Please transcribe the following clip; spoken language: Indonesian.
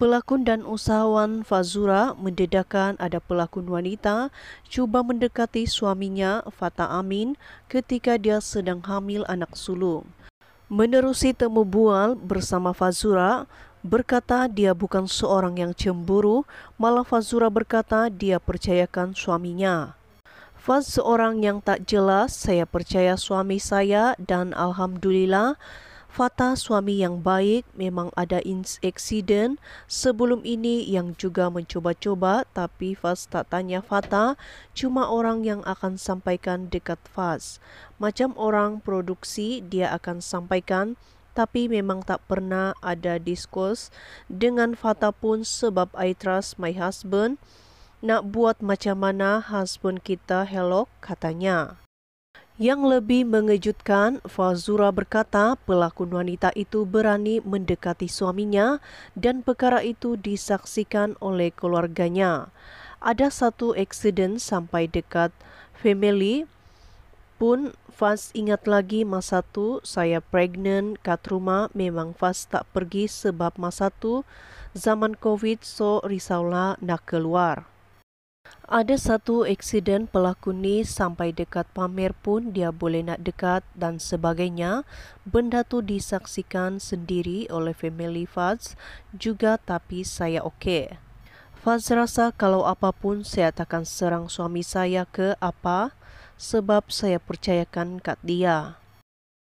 Pelakon dan usahawan Fazura mendedahkan ada pelakon wanita cuba mendekati suaminya Fata Amin ketika dia sedang hamil anak sulung. Menerusi temu bual bersama Fazura, berkata dia bukan seorang yang cemburu, malah Fazura berkata dia percayakan suaminya. Faz seorang yang tak jelas, saya percaya suami saya dan Alhamdulillah Fata suami yang baik memang ada insiden sebelum ini yang juga mencoba-coba tapi Fas tak tanya Fata, cuma orang yang akan sampaikan dekat Fas. Macam orang produksi dia akan sampaikan tapi memang tak pernah ada diskus dengan Fata pun sebab I trust my husband. Nak buat macam mana husband kita helok katanya. Yang lebih mengejutkan, Fazura berkata pelaku wanita itu berani mendekati suaminya dan perkara itu disaksikan oleh keluarganya. Ada satu eksiden sampai dekat family pun Faz ingat lagi masa tu saya pregnant kat rumah memang Faz tak pergi sebab masa tu zaman covid so risaulah nak keluar. Ada satu eksiden pelaku ni sampai dekat pamer pun dia boleh nak dekat dan sebagainya. Benda tu disaksikan sendiri oleh family Faz juga tapi saya okey. Faz rasa kalau apapun saya takkan serang suami saya ke apa sebab saya percayakan kat dia.